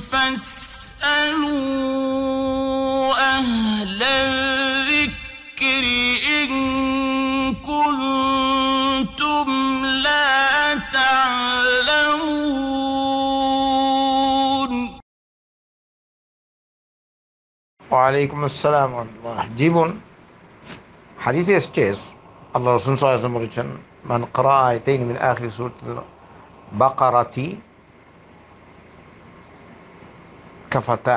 فاسألوا أهل الذكر إن كنتم لا تعلمون وعليكم السلام ورحمة الله جيبون حديث يسجيس الله رسول صلى الله عليه وسلم من قرأ آيتين من آخر سورة البقرة কাফাতা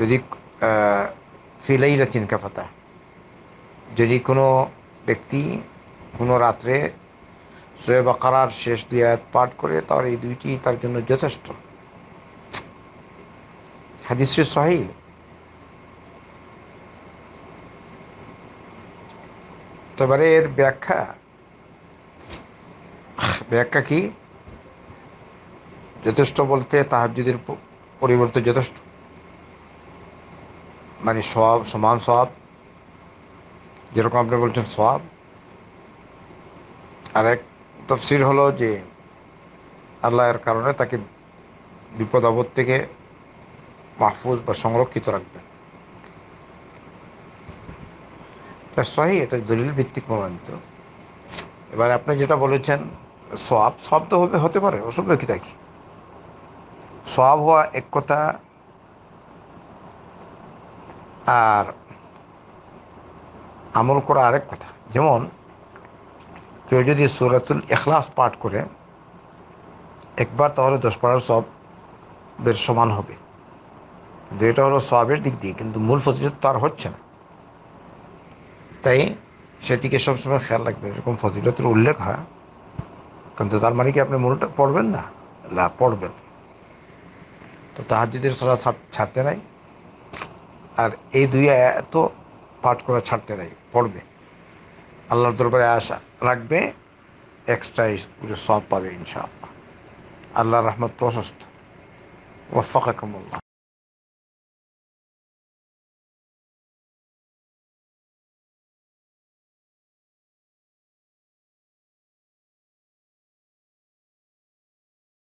যদি ফিলাই রাতিন কাফাতা যদি কোনো ব্যক্তি কোনো রাত্রে সোয়েব আকার শেষ দুই পাঠ করে তার এই দুইটি তার জন্য যথেষ্ট হাদিসটি সহি তবে এর ব্যাখ্যা ব্যাখ্যা কি যথেষ্ট বলতে তাহাজুদের পরিবর্তে যথেষ্ট মানে সব সমান সব যেরকম আপনি বলছেন সব আরেক তফসির হলো যে আল্লাহর কারণে তাকে বিপদ আপদ থেকে মাহফুজ বা সংরক্ষিত রাখবে সহি এটা দলিল ভিত্তিক প্রমাণিত এবার আপনি যেটা বলেছেন সব সব তো হবে হতে পারে অসুবিধা কি দেখি সব হওয়া এক কথা আর আমল করা আরেক কথা যেমন কেউ যদি সুরাতুল এখলাস পাঠ করে একবার তাহলে দশ পাড়ার সব বের সমান হবে কিন্তু এটা হলো সবের দিক দিয়ে কিন্তু মূল ফজিলত তার হচ্ছে না তাই সেদিকে সবসময় খেয়াল রাখবে এরকম ফজিলতের উল্লেখ হয় কিন্তু তার মানে কি আপনি মূলটা পড়বেন না না পড়বেন তো তাহাজুদের সলা ছাড়তে নাই আর এই দুই এত পাঠ করা ছাড়তে নাই পড়বে আল্লাহর দরবারে আশা রাখবে এক্সট্রা সব পাবে ইনশাআল্লাহ আল্লাহ রহমত প্রশস্ত ওফাকাকুমুল্লাহ